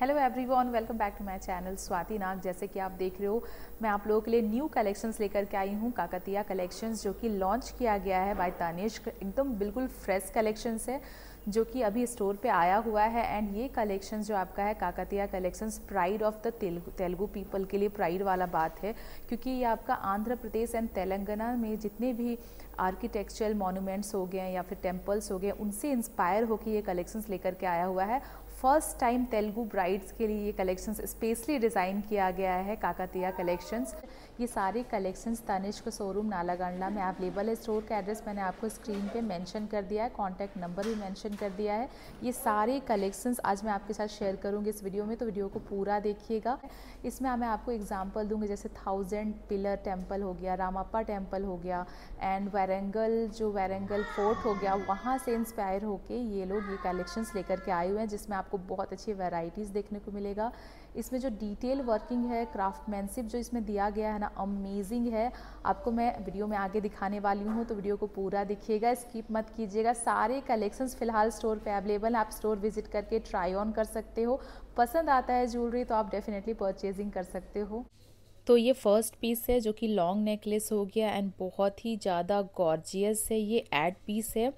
hello everyone welcome back to my channel Swati Nag जैसे कि आप देख रहे हो मैं आप लोगों के लिए न्यू कलेक्शंस लेकर के आई हूँ काकतिया कलेक्शंस जो कि लॉन्च किया गया है बाय तानिश एकदम बिल्कुल फ्रेश कलेक्शंस है जो कि अभी स्टोर पे आया हुआ है एंड ये कलेक्शंस जो आपका है Kakatiya collections pride of the Telugu people के लिए प्राइड वाला बात है क्योंकि ये आपका आंध्र प्रदेश एंड तेलंगाना में जितने भी आर्किटेक्चरल मोनूमेंट्स हो गए या फिर टेम्पल्स हो गए उनसे इंस्पायर होकर ये कलेक्शंस लेकर के आया हुआ है फर्स्ट टाइम तेलुगू ब्राइड्स के लिए ये कलेक्शंस स्पेशली डिज़ाइन किया गया है काकातिया कलेक्शंस ये सारे कलेक्शंस तनिष्क शोरूम नालागंडला में अवेलेबल है स्टोर का एड्रेस मैंने आपको स्क्रीन पे मेंशन कर दिया है कॉन्टैक्ट नंबर भी मेंशन कर दिया है ये सारे कलेक्शंस आज मैं आपके साथ शेयर करूँगी इस वीडियो में तो वीडियो को पूरा देखिएगा इसमें मैं आपको एग्जाम्पल दूँगी जैसे थाउजेंड पिलर टेम्पल हो गया रामापा टेम्पल हो गया एंड वैरंगल जो वैरंगल फोर्ट हो गया वहाँ से इंस्पायर होकर ये लोग ये कलेक्शंस लेकर के आए हुए हैं जिसमें आप आपको बहुत अच्छी वेराइटीज़ देखने को मिलेगा इसमें जो डिटेल वर्किंग है क्राफ्टमैनशिप जो इसमें दिया गया है ना अमेजिंग है आपको मैं वीडियो में आगे दिखाने वाली हूँ तो वीडियो को पूरा दिखिएगा स्किप मत कीजिएगा सारे कलेक्शन फ़िलहाल स्टोर पर अवेलेबल आप स्टोर विजिट करके ट्राई ऑन कर सकते हो पसंद आता है ज्वेलरी तो आप डेफिनेटली परचेजिंग कर सकते हो तो ये फर्स्ट पीस है जो कि लॉन्ग नेकलेस हो गया एंड बहुत ही ज़्यादा गॉर्जियस है ये एड पीस है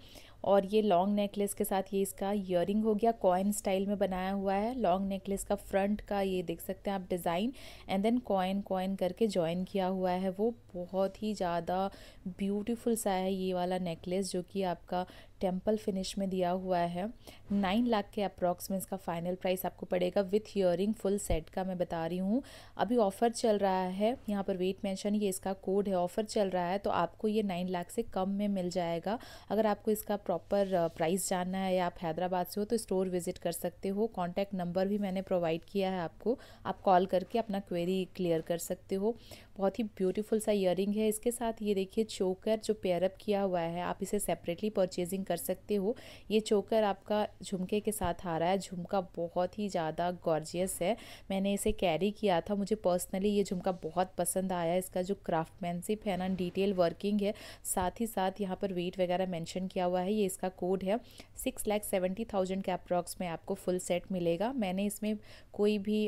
और ये लॉन्ग नेकलेस के साथ ये इसका ईयरिंग हो गया कॉइन स्टाइल में बनाया हुआ है लॉन्ग नेकलेस का फ्रंट का ये देख सकते हैं आप design and then coin coin करके ज्वाइन किया हुआ है वो बहुत ही ज़्यादा ब्यूटीफुल सा है ये वाला नेकलेस जो कि आपका टेम्पल फिनिश में दिया हुआ है नाइन लाख के अप्रॉक्स में इसका फाइनल प्राइस आपको पड़ेगा विथ ईयरिंग फुल सेट का मैं बता रही हूँ अभी ऑफर चल रहा है यहाँ पर वेट मेंशन ये इसका कोड है ऑफर चल रहा है तो आपको ये नाइन लाख से कम में मिल जाएगा अगर आपको इसका प्रॉपर प्राइस जानना है या आप हैदराबाद से हो तो स्टोर विजिट कर सकते हो कॉन्टैक्ट नंबर भी मैंने प्रोवाइड किया है आपको आप कॉल करके अपना क्वेरी क्लियर कर सकते हो बहुत ही ब्यूटीफुल सा ईयरिंग है इसके साथ ये देखिए चोकर जो पेयरअप किया हुआ है आप इसे सेपरेटली परचेजिंग कर सकते हो ये चोकर आपका झुमके के साथ आ रहा है झुमका बहुत ही ज़्यादा गॉर्जियस है मैंने इसे कैरी किया था मुझे पर्सनली ये झुमका बहुत पसंद आया इसका जो क्राफ्टमैनशिप है ना डिटेल वर्किंग है साथ ही साथ यहाँ पर वेट वगैरह मैंशन किया हुआ है ये इसका कोड है सिक्स लैख सेवेंटी थाउजेंड के अप्रॉक्स में आपको फुल सेट मिलेगा मैंने इसमें कोई भी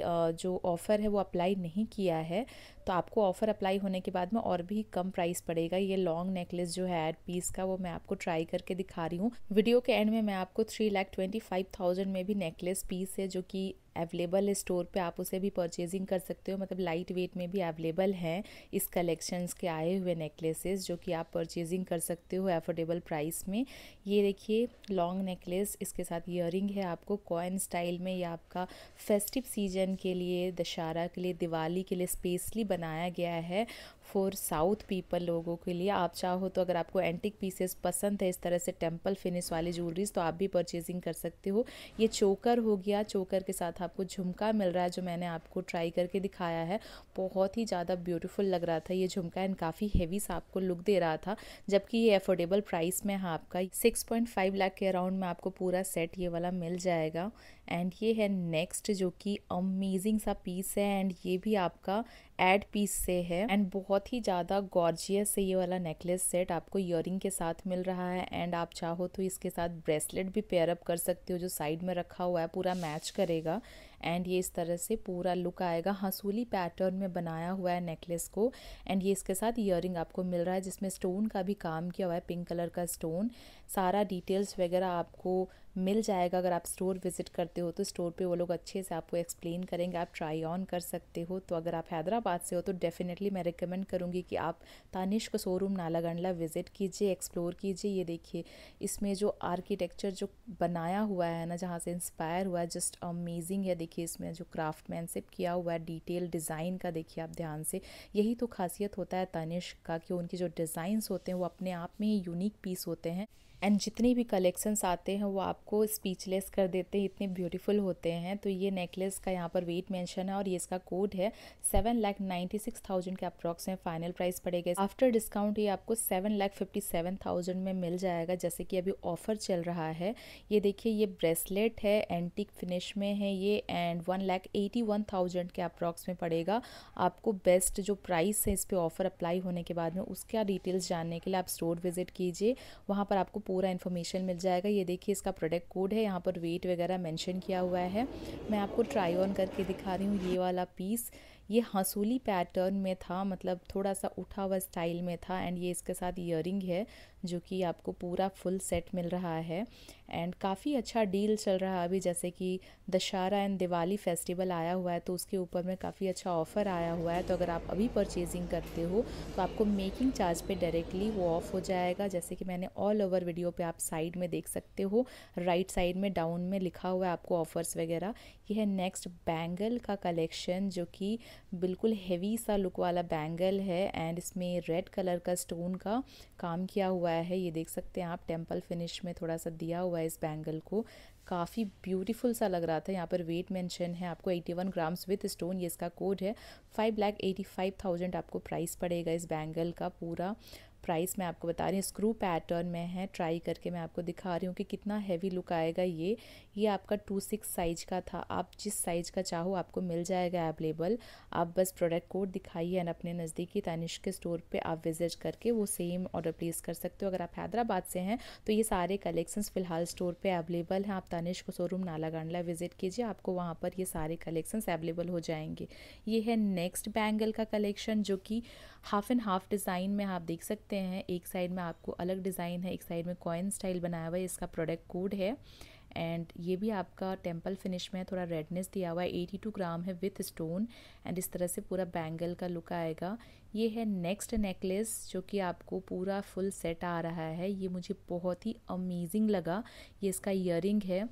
जो ऑफ़र है वो अप्लाई नहीं किया है तो आपको ऑफ़र अप्लाई होने के बाद में और भी कम प्राइस पड़ेगा ये ये लॉन्ग नेकलेस जो है एड पीस का वो मैं आपको ट्राई करके दिखा रही हूँ वीडियो के एंड में मैं आपको three lakh twenty five thousand में भी नेकलेस पीस है जो कि अवेलेबल है स्टोर पे आप उसे भी परचेजिंग कर सकते हो मतलब लाइट वेट में भी अवेलेबल हैं इस कलेक्शंस के आए हुए नेकलेसेस जो कि आप परचेजिंग कर सकते हो एफोर्डेबल प्राइस में ये देखिए लॉन्ग नेकलेस इसके साथ ईयर है आपको कॉइन स्टाइल में ये आपका फेस्टिव सीजन के लिए दशहरा के लिए दिवाली के लिए स्पेशली बनाया गया है फॉर साउथ पीपल लोगों के लिए आप चाहो तो अगर आपको एंटिक पीसेस पसंद है इस तरह से टेम्पल फिनिश वाली ज्वेलरीज तो आप भी परचेजिंग कर सकते हो ये चोकर हो गया चोकर के साथ आपको झुमका मिल रहा है जो मैंने आपको ट्राई करके दिखाया है बहुत ही ज़्यादा ब्यूटीफुल लग रहा था ये झुमका एंड काफ़ी हैवी सा आपको लुक दे रहा था जबकि ये अफोर्डेबल प्राइस में है आपका सिक्स लाख के अराउंड में आपको पूरा सेट ये वाला मिल जाएगा एंड ये है नेक्स्ट जो कि अमेजिंग सा पीस है एंड ये भी आपका एड पीस से है एंड बहुत ही ज़्यादा गॉर्जियस से ये वाला नेकलेस सेट आपको इयरिंग के साथ मिल रहा है एंड आप चाहो तो इसके साथ ब्रेसलेट भी पेयरअप कर सकते हो जो साइड में रखा हुआ है पूरा मैच करेगा एंड ये इस तरह से पूरा लुक आएगा हंसूली पैटर्न में बनाया हुआ है नेकलेस को एंड ये इसके साथ इयरिंग आपको मिल रहा है जिसमें स्टोन का भी काम किया हुआ है पिंक कलर का स्टोन सारा डिटेल्स वगैरह आपको मिल जाएगा अगर आप स्टोर विज़िट करते हो तो स्टोर पे वो लोग अच्छे से आपको एक्सप्लेन करेंगे आप ट्राई ऑन कर सकते हो तो अगर आप हैदराबाद से हो तो डेफ़िनेटली मैं रिकमेंड करूँगी कि आप तानिश को शोरूम नालागंडला विज़िट कीजिए एक्सप्लोर कीजिए ये देखिए इसमें जो आर्किटेक्चर जो बनाया हुआ है ना जहाँ से इंस्पायर हुआ है जस्ट अमेजिंग है देखिए इसमें जो क्राफ्टमैनशिप किया हुआ है डिटेल डिज़ाइन का देखिए आप ध्यान से यही तो खासियत होता है तानिश का कि उनके जो डिज़ाइंस होते हैं वो अपने आप में ही यूनिक पीस होते हैं एंड जितने भी कलेक्शंस आते हैं वो आपको स्पीचलेस कर देते हैं इतने ब्यूटीफुल होते हैं तो ये नेकलेस का यहाँ पर वेट मेंशन है और ये इसका कोड है seven lakh ninety six thousand के अप्रॉक्स में फाइनल प्राइस पड़ेगा आफ्टर डिस्काउंट ये आपको seven lakh fifty seven thousand में मिल जाएगा जैसे कि अभी ऑफर चल रहा है ये देखिए ये ब्रेसलेट है एंटिक फिनिश में है ये and one lakh eighty one thousand के अप्रॉक्स में पड़ेगा आपको बेस्ट जो प्राइस है इस पर ऑफर अप्लाई होने के बाद में उसका डिटेल्स जानने के लिए आप स्टोर विजिट कीजिए वहाँ पर आपको पूरा इन्फॉर्मेशन मिल जाएगा ये देखिए इसका प्रोडक्ट कोड है यहाँ पर वेट वगैरह मेंशन किया हुआ है मैं आपको ट्राई ऑन करके दिखा रही हूँ ये वाला पीस ये हंसूली पैटर्न में था मतलब थोड़ा सा उठा हुआ स्टाइल में था एंड ये इसके साथ ईयरिंग है जो कि आपको पूरा फुल सेट मिल रहा है एंड काफ़ी अच्छा डील चल रहा है अभी जैसे कि दशहरा एंड दिवाली फेस्टिवल आया हुआ है तो उसके ऊपर में काफ़ी अच्छा ऑफ़र आया हुआ है तो अगर आप अभी परचेजिंग करते हो तो आपको मेकिंग चार्ज पे डायरेक्टली वो ऑफ़ हो जाएगा जैसे कि मैंने ऑल ओवर वीडियो पे आप साइड में देख सकते हो राइट साइड में डाउन में लिखा हुआ है आपको ऑफ़र्स वगैरह ये है नेक्स्ट बैंगल का कलेक्शन जो कि बिल्कुल हैवी सा लुक वाला बैंगल है एंड इसमें रेड कलर का स्टोन का काम किया हुआ है पाया है ये देख सकते हैं आप टेम्पल फिनिश में थोड़ा सा दिया हुआ है इस बैंगल को काफ़ी ब्यूटीफुल सा लग रहा था यहाँ पर वेट मेंशन है आपको 81 ग्राम्स विथ स्टोन ये इसका कोड है five lakh eighty five thousand आपको प्राइस पड़ेगा इस बैंगल का पूरा प्राइस मैं आपको बता रही हूँ स्क्रू पैटर्न में है ट्राई करके मैं आपको दिखा रही हूँ कि कितना हैवी लुक आएगा ये ये आपका टू सिक्स साइज़ का था आप जिस साइज़ का चाहो आपको मिल जाएगा अवेलेबल आप बस प्रोडक्ट कोड दिखाइए एंड अपने नज़दीकी तानिश के स्टोर पर आप विजिट करके वो सेम ऑर्डर प्लेस कर सकते हो अगर आप हैदराबाद से हैं तो ये सारे कलेक्शंस फ़िलहाल स्टोर पर अवेलेबल हैं आप तानिश को शोरूम नाला गांडला विजिट कीजिए आपको वहाँ पर ये सारे कलेक्शंस अवेलेबल हो जाएंगे ये है नेक्स्ट बैंगल का कलेक्शन जो कि हाफ एंड हाफ डिज़ाइन में आप देख सकते सकते हैं एक साइड में आपको अलग डिज़ाइन है एक साइड में कॉइन स्टाइल बनाया हुआ है इसका प्रोडक्ट कोड है एंड ये भी आपका टेम्पल फिनिश में थोड़ा रेडनेस दिया हुआ है एटी टू ग्राम है विथ स्टोन एंड इस तरह से पूरा बैंगल का लुक आएगा ये है नेक्स्ट नेकलेस जो कि आपको पूरा फुल सेट आ रहा है ये मुझे बहुत ही अमेजिंग लगा ये इसका इयर है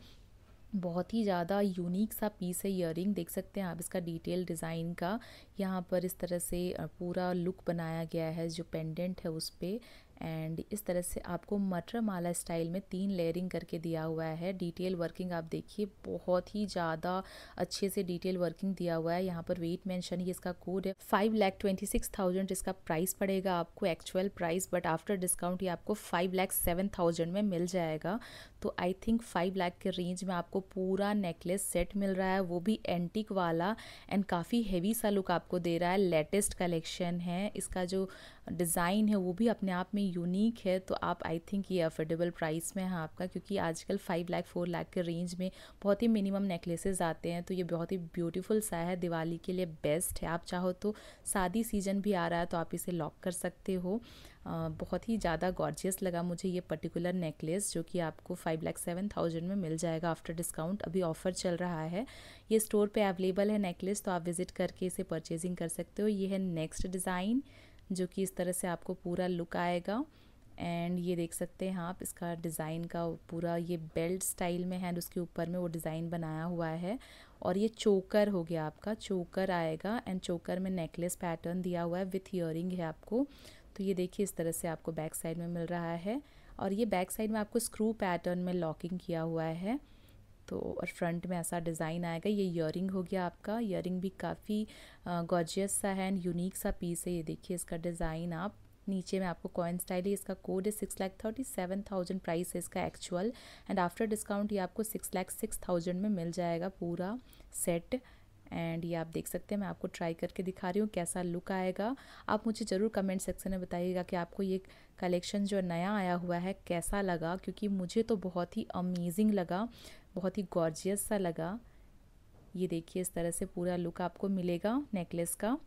बहुत ही ज़्यादा यूनिक सा पीस है इयर देख सकते हैं आप इसका डिटेल डिज़ाइन का यहाँ पर इस तरह से पूरा लुक बनाया गया है जो पेंडेंट है उस पर एंड इस तरह से आपको मटर माला स्टाइल में तीन लेयरिंग करके दिया हुआ है डिटेल वर्किंग आप देखिए बहुत ही ज़्यादा अच्छे से डिटेल वर्किंग दिया हुआ है यहाँ पर वेट मेंशन ही इसका कोड है five lakh twenty six thousand इसका प्राइस पड़ेगा आपको actual price but after discount ये आपको फाइव लैख सेवन थाउजेंड में मिल जाएगा तो आई थिंक फाइव लाख के रेंज में आपको पूरा नेकलेस सेट मिल रहा है वो भी एंटिक वाला एंड काफ़ी हेवी सा लुक आपको दे रहा है लेटेस्ट कलेक्शन है इसका जो डिज़ाइन है वो भी अपने आप में यूनिक है तो आप आई थिंक ये अफोर्डेबल प्राइस में है आपका क्योंकि आजकल फाइव लाख फोर लाख के रेंज में बहुत ही मिनिमम नेकलेसेस आते हैं तो ये बहुत ही ब्यूटीफुल सा है दिवाली के लिए बेस्ट है आप चाहो तो शादी सीजन भी आ रहा है तो आप इसे लॉक कर सकते हो बहुत ही ज़्यादा गॉर्जियस लगा मुझे ये पर्टिकुलर नेकलेस जो कि आपको फाइव लैख सेवन थाउजेंड में मिल जाएगा आफ्टर डिस्काउंट अभी ऑफ़र चल रहा है ये स्टोर पे अवेलेबल है नेकलेस तो आप विज़िट करके इसे परचेजिंग कर सकते हो ये है नेक्स्ट डिज़ाइन जो कि इस तरह से आपको पूरा लुक आएगा एंड ये देख सकते हैं आप इसका डिज़ाइन का पूरा ये बेल्ट स्टाइल में है एंड उसके ऊपर में वो डिज़ाइन बनाया हुआ है और ये चोकर हो गया आपका चोकर आएगा एंड चोकर में नेकलेस पैटर्न दिया हुआ है विथ ईयरिंग है आपको तो ये देखिए इस तरह से आपको बैक साइड में मिल रहा है और ये बैक साइड में आपको स्क्रू पैटर्न में लॉकिंग किया हुआ है तो और फ्रंट में ऐसा डिज़ाइन आएगा ये ईयरिंग हो गया आपका ईयरिंग भी काफ़ी गॉर्जियस सा है एंड यूनिक सा पीस है ये देखिए इसका डिज़ाइन आप नीचे में आपको कॉइन स्टाइल है इसका कोड है six lakh thirty seven thousand price है इसका एक्चुअल एंड आफ्टर डिस्काउंट ये आपको सिक्स लैख सिक्स थाउजेंड में मिल जाएगा पूरा सेट एंड ये आप देख सकते हैं मैं आपको ट्राई करके दिखा रही हूँ कैसा लुक आएगा आप मुझे ज़रूर कमेंट सेक्शन में बताइएगा कि आपको ये कलेक्शन जो नया आया हुआ है कैसा लगा क्योंकि मुझे तो बहुत ही अमेजिंग लगा बहुत ही गॉर्जियस सा लगा ये देखिए इस तरह से पूरा लुक आपको मिलेगा नेकलेस का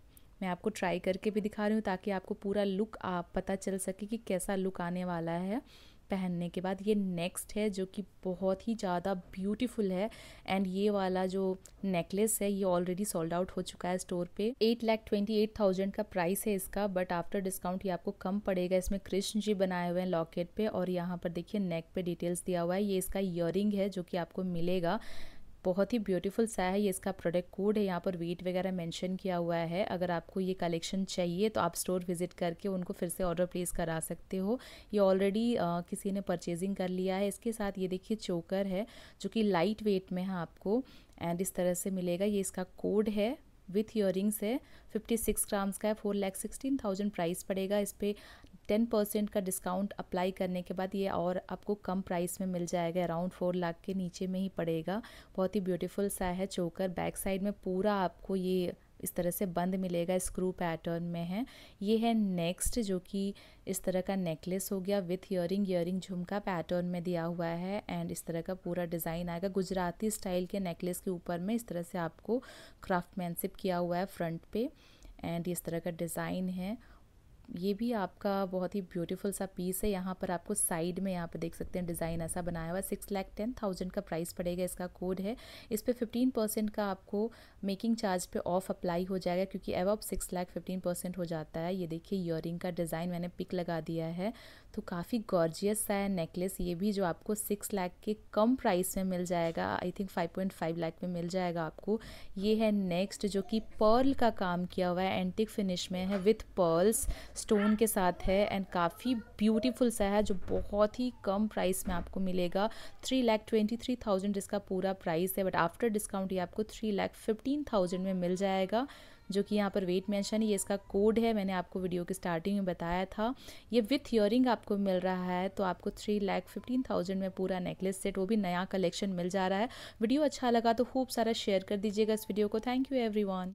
मैं आपको ट्राई करके भी दिखा रही हूँ ताकि आपको पूरा लुक आप पता चल सके कि कैसा लुक आने वाला है पहनने के बाद ये नेक्स्ट है जो कि बहुत ही ज़्यादा ब्यूटीफुल है एंड ये वाला जो नेकलेस है ये ऑलरेडी सोल्ड आउट हो चुका है स्टोर पे eight lakh twenty eight thousand का प्राइस है इसका बट आफ्टर डिस्काउंट ये आपको कम पड़ेगा इसमें कृष्ण जी बनाए हुए हैं लॉकेट पे और यहाँ पर देखिए नेक पे डिटेल्स दिया हुआ है ये इसका इयर है जो कि आपको मिलेगा बहुत ही ब्यूटीफुल सा है ये इसका प्रोडक्ट कोड है यहाँ पर वेट वगैरह मेंशन किया हुआ है अगर आपको ये कलेक्शन चाहिए तो आप स्टोर विजिट करके उनको फिर से ऑर्डर प्लेस करा सकते हो ये ऑलरेडी किसी ने परचेजिंग कर लिया है इसके साथ ये देखिए चोकर है जो कि लाइट वेट में है आपको एंड इस तरह से मिलेगा ये इसका कोड है विथ ईयरिंग्स है 56 ग्राम्स का है four lakh sixteen thousand price पड़ेगा इस पर टेन परसेंट का डिस्काउंट अप्लाई करने के बाद ये और आपको कम प्राइस में मिल जाएगा अराउंड फोर लाख के नीचे में ही पड़ेगा बहुत ही ब्यूटीफुल सा है चोकर बैक साइड में पूरा आपको ये इस तरह से बंद मिलेगा स्क्रू पैटर्न में है ये है नेक्स्ट जो कि इस तरह का नेकलेस हो गया विथ ईयरिंग ईयरिंग झुमका पैटर्न में दिया हुआ है एंड इस तरह का पूरा डिज़ाइन आएगा गुजराती स्टाइल के नेकलेस के ऊपर में इस तरह से आपको क्राफ्टमैनशिप किया हुआ है फ्रंट पे एंड इस तरह का डिज़ाइन है ये भी आपका बहुत ही ब्यूटीफुल सा पीस है यहाँ पर आपको साइड में यहाँ पर देख सकते हैं डिज़ाइन ऐसा बनाया हुआ सिक्स लैख टेन थाउजेंड का प्राइस पड़ेगा इसका कोड है इस पर फिफ्टीन परसेंट का आपको मेकिंग चार्ज पे ऑफ अप्लाई हो जाएगा क्योंकि of six lakh fifteen percent हो जाता है ये देखिए ईयरिंग का डिज़ाइन मैंने पिक लगा दिया है तो काफ़ी गॉर्जियस सा है नेकलेस ये भी जो आपको सिक्स लैख के कम प्राइस में मिल जाएगा I think five point five lakh में मिल जाएगा आपको ये है नेक्स्ट जो कि पर्ल का काम किया हुआ है एंटिक फिनिश में है विथ पर्ल्स स्टोन के साथ है एंड काफ़ी ब्यूटीफुल सा है जो बहुत ही कम प्राइस में आपको मिलेगा three lakh twenty three thousand इसका पूरा प्राइस है बट आफ्टर डिस्काउंट ये आपको थ्री लैख फिफ्टीन थाउजेंड में मिल जाएगा जो कि यहाँ पर वेट मेंशन ये इसका कोड है मैंने आपको वीडियो की स्टार्टिंग में बताया था ये विथ ईयरिंग आपको मिल रहा है तो आपको थ्री लैख फिफ्टीन थाउजेंड में पूरा नेकलेस सेट वो भी नया कलेक्शन मिल जा रहा है वीडियो अच्छा लगा तो खूब सारा शेयर कर दीजिएगा इस वीडियो को थैंक यू एवरीवन